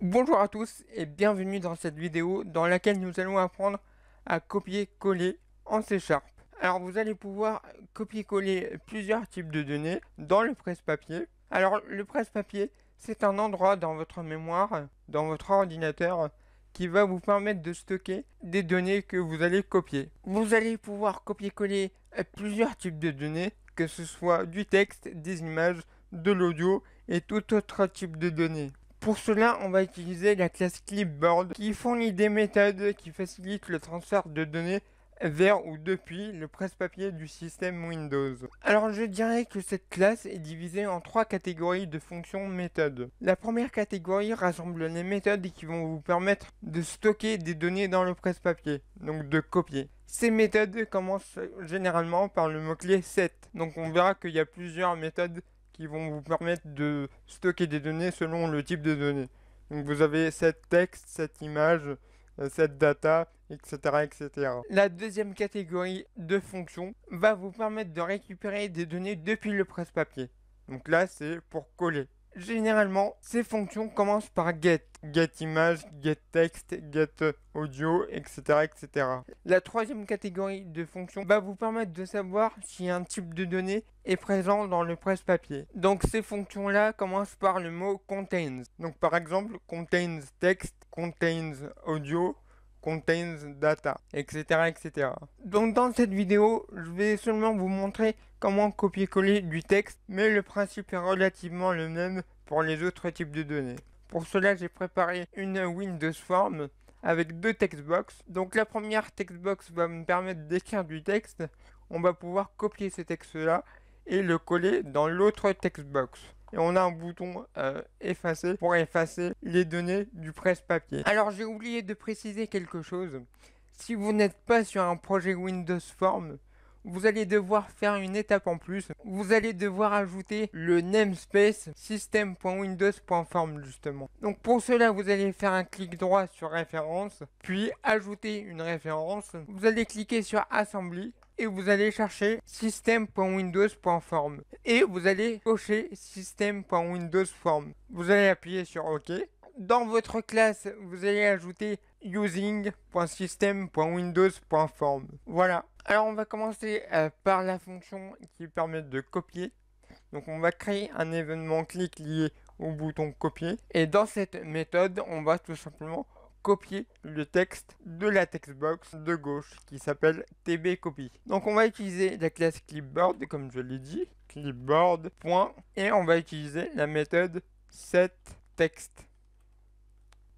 Bonjour à tous et bienvenue dans cette vidéo dans laquelle nous allons apprendre à copier-coller en C Sharp. Alors vous allez pouvoir copier-coller plusieurs types de données dans le presse-papier. Alors le presse-papier c'est un endroit dans votre mémoire, dans votre ordinateur qui va vous permettre de stocker des données que vous allez copier. Vous allez pouvoir copier-coller plusieurs types de données que ce soit du texte, des images, de l'audio et tout autre type de données. Pour cela, on va utiliser la classe Clipboard qui fournit des méthodes qui facilitent le transfert de données vers ou depuis le presse-papier du système Windows. Alors je dirais que cette classe est divisée en trois catégories de fonctions méthodes. La première catégorie rassemble les méthodes qui vont vous permettre de stocker des données dans le presse-papier, donc de copier. Ces méthodes commencent généralement par le mot-clé set, donc on verra qu'il y a plusieurs méthodes qui vont vous permettre de stocker des données selon le type de données. Donc vous avez cette texte, cette image, cette euh, data, etc., etc. La deuxième catégorie de fonctions va vous permettre de récupérer des données depuis le presse-papier. Donc là, c'est pour coller. Généralement, ces fonctions commencent par get, get image, get text, get audio, etc., etc. La troisième catégorie de fonctions va vous permettre de savoir si un type de données est présent dans le presse-papier. Donc ces fonctions-là commencent par le mot contains. Donc par exemple, contains text, contains audio, contains data, etc., etc. Donc dans cette vidéo, je vais seulement vous montrer comment copier-coller du texte, mais le principe est relativement le même pour les autres types de données. Pour cela, j'ai préparé une Windows Form avec deux textbox. Donc la première textbox va me permettre d'écrire du texte. On va pouvoir copier ce texte-là et le coller dans l'autre textbox et on a un bouton euh, effacer pour effacer les données du presse-papier. Alors j'ai oublié de préciser quelque chose. Si vous n'êtes pas sur un projet Windows Form, vous allez devoir faire une étape en plus. Vous allez devoir ajouter le namespace system.windows.form justement. Donc pour cela, vous allez faire un clic droit sur référence, puis ajouter une référence. Vous allez cliquer sur assembly et vous allez chercher système.windows.form et vous allez cocher système.windows.form Vous allez appuyer sur OK. Dans votre classe, vous allez ajouter using.system.windows.form. Voilà. Alors on va commencer euh, par la fonction qui permet de copier. Donc on va créer un événement clic lié au bouton copier. Et dans cette méthode, on va tout simplement copier le texte de la textbox de gauche qui s'appelle tbcopy. Donc on va utiliser la classe clipboard comme je l'ai dit, clipboard. Point, et on va utiliser la méthode setText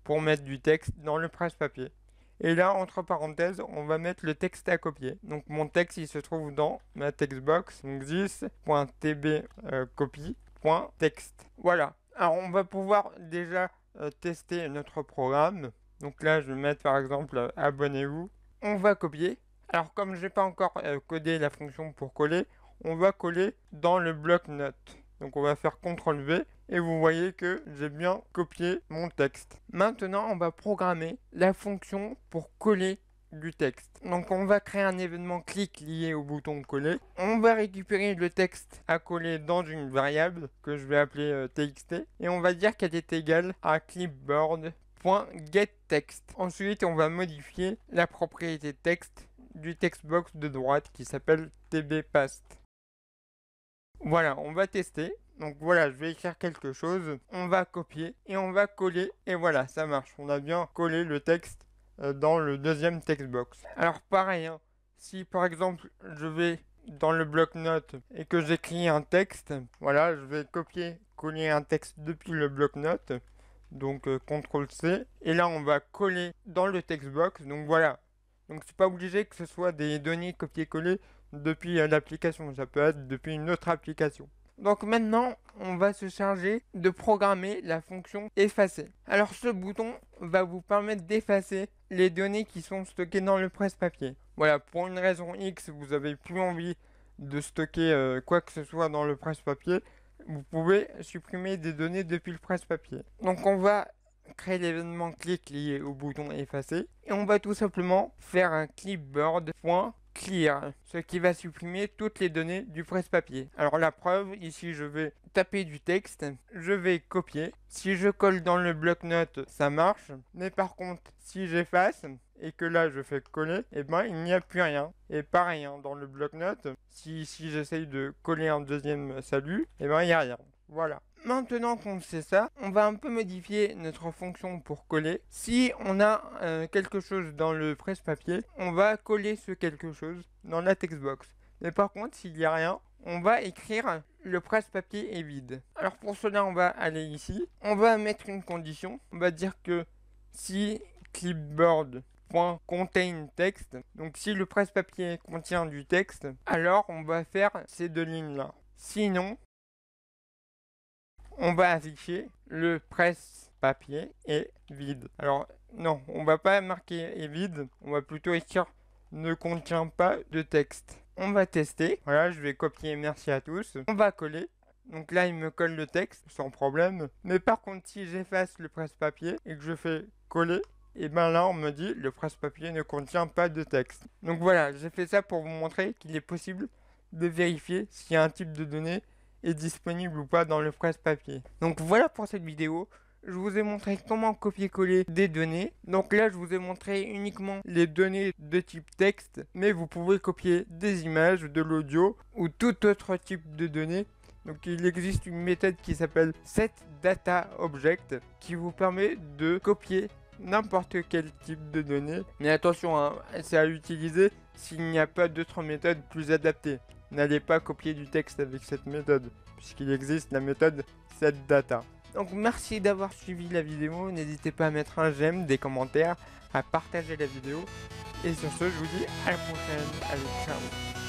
pour mettre du texte dans le presse-papier. Et là, entre parenthèses, on va mettre le texte à copier. Donc mon texte, il se trouve dans ma textbox, donc this.tbcopy.text. Euh, voilà. Alors on va pouvoir déjà euh, tester notre programme. Donc là, je vais mettre par exemple euh, abonnez-vous. On va copier. Alors comme je n'ai pas encore euh, codé la fonction pour coller, on va coller dans le bloc notes. Donc on va faire CTRL V et vous voyez que j'ai bien copié mon texte. Maintenant, on va programmer la fonction pour coller du texte. Donc on va créer un événement clic lié au bouton coller. On va récupérer le texte à coller dans une variable que je vais appeler euh, txt et on va dire qu'elle est égale à clipboard getText. Ensuite, on va modifier la propriété texte du textbox de droite qui s'appelle tbpast. Voilà, on va tester. Donc voilà, je vais écrire quelque chose. On va copier et on va coller. Et voilà, ça marche. On a bien collé le texte euh, dans le deuxième textbox. Alors pareil, hein. si par exemple je vais dans le bloc-notes et que j'écris un texte, voilà, je vais copier, coller un texte depuis le bloc-notes donc euh, CTRL C, et là on va coller dans le textbox, donc voilà. Donc c'est pas obligé que ce soit des données copiées-collées depuis l'application, ça peut être depuis une autre application. Donc maintenant, on va se charger de programmer la fonction effacer. Alors ce bouton va vous permettre d'effacer les données qui sont stockées dans le presse-papier. Voilà, pour une raison X, vous avez plus envie de stocker euh, quoi que ce soit dans le presse-papier, vous pouvez supprimer des données depuis le presse-papier. Donc on va créer l'événement clic lié au bouton effacer et on va tout simplement faire un clipboard.clear ce qui va supprimer toutes les données du presse-papier. Alors la preuve, ici je vais taper du texte, je vais copier. Si je colle dans le bloc-notes, ça marche, mais par contre si j'efface, et que là je fais coller, et eh ben il n'y a plus rien. Et pareil, rien hein, dans le bloc-notes, si, si j'essaye de coller un deuxième salut, et eh ben il n'y a rien. Voilà. Maintenant qu'on sait ça, on va un peu modifier notre fonction pour coller. Si on a euh, quelque chose dans le presse-papier, on va coller ce quelque chose dans la textbox. Mais par contre, s'il n'y a rien, on va écrire le presse-papier est vide. Alors pour cela, on va aller ici. On va mettre une condition. On va dire que si clipboard contain texte Donc si le presse-papier contient du texte, alors on va faire ces deux lignes-là. Sinon, on va afficher le presse-papier est vide. Alors non, on va pas marquer est vide, on va plutôt écrire ne contient pas de texte. On va tester. Voilà, je vais copier merci à tous. On va coller. Donc là, il me colle le texte sans problème. Mais par contre, si j'efface le presse-papier et que je fais coller, et ben là on me dit le presse papier ne contient pas de texte. Donc voilà, j'ai fait ça pour vous montrer qu'il est possible de vérifier si un type de données est disponible ou pas dans le presse papier. Donc voilà pour cette vidéo. Je vous ai montré comment copier-coller des données. Donc là, je vous ai montré uniquement les données de type texte, mais vous pouvez copier des images, de l'audio ou tout autre type de données donc il existe une méthode qui s'appelle setDataObject qui vous permet de copier n'importe quel type de données. Mais attention, hein, c'est à utiliser s'il n'y a pas d'autres méthodes plus adaptées. N'allez pas copier du texte avec cette méthode, puisqu'il existe la méthode setData. Donc merci d'avoir suivi la vidéo, n'hésitez pas à mettre un j'aime, des commentaires, à partager la vidéo. Et sur ce, je vous dis à la prochaine,